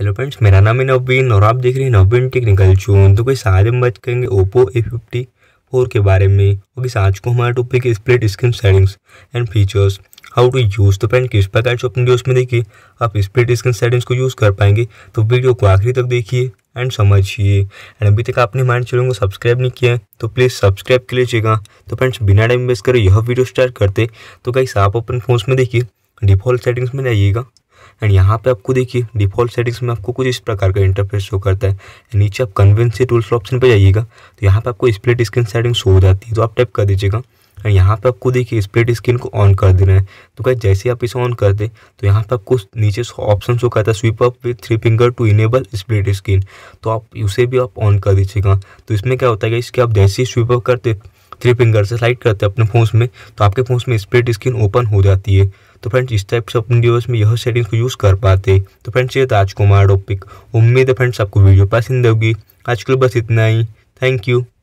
hello friends मेरा नाम है नवीन और आप देख रहे हैं नवीन टेक्निकल चून तो कोई सारे हम बात करेंगे ओप्पो ए फिफ्टी फोर के बारे में और किस आज को हमारा टॉपिक है split screen settings and features how to use तो फ्रेंड किस प्रकार से अपने उसमें देखिए आप स्प्लिट स्क्रीन सेटिंग्स को यूज़ कर पाएंगे तो वीडियो को आखिरी तक देखिए एंड समझिए एंड अभी तक आपने हमारे चैनल को सब्सक्राइब नहीं किया है तो प्लीज़ सब्सक्राइब कर लीजिएगा तो फ्रेंड्स बिना टाइम वेस्ट करो यह वीडियो स्टार्ट करते तो कहीं आप अपने फ़ोन में देखिए डिफ़ॉल्ट सेटिंग्स में जाइएगा एंड यहाँ पे आपको देखिए डिफॉल्ट सेटिंग्स में आपको कुछ इस प्रकार का इंटरफेस शो करता है नीचे आप कन्वेंसी टूल्स ऑप्शन पे जाइएगा तो यहाँ पे आपको स्प्लिट स्क्रीन सेटिंग शो हो जाती है तो आप टैप कर दीजिएगा एंड यहाँ पे आपको देखिए स्प्लिट स्क्रीन को ऑन कर देना है तो क्या जैसे आप इसे ऑन कर दें तो यहाँ पे आपको नीचे ऑप्शन शो करता है sweep up with three finger to enable split screen तो आप उसे भी आप ऑन कर दीजिएगा तो इसमें क्या होता है इसके आप जैसे ही स्वीप अप करते थ्री फिंगर से स्लाइड करते हैं अपने फोन में तो आपके फोन में स्प्लिट स्क्रीन ओपन हो जाती है तो फ्रेंड्स इस टाइप से अपने डिवाइस में यह सेटिंग्स को यूज़ कर पाते तो फ्रेंड्स ये राजकुमार टॉपिक उम्मीद है फ्रेंड्स आपको वीडियो पसंद होगी आज के लिए बस इतना ही थैंक यू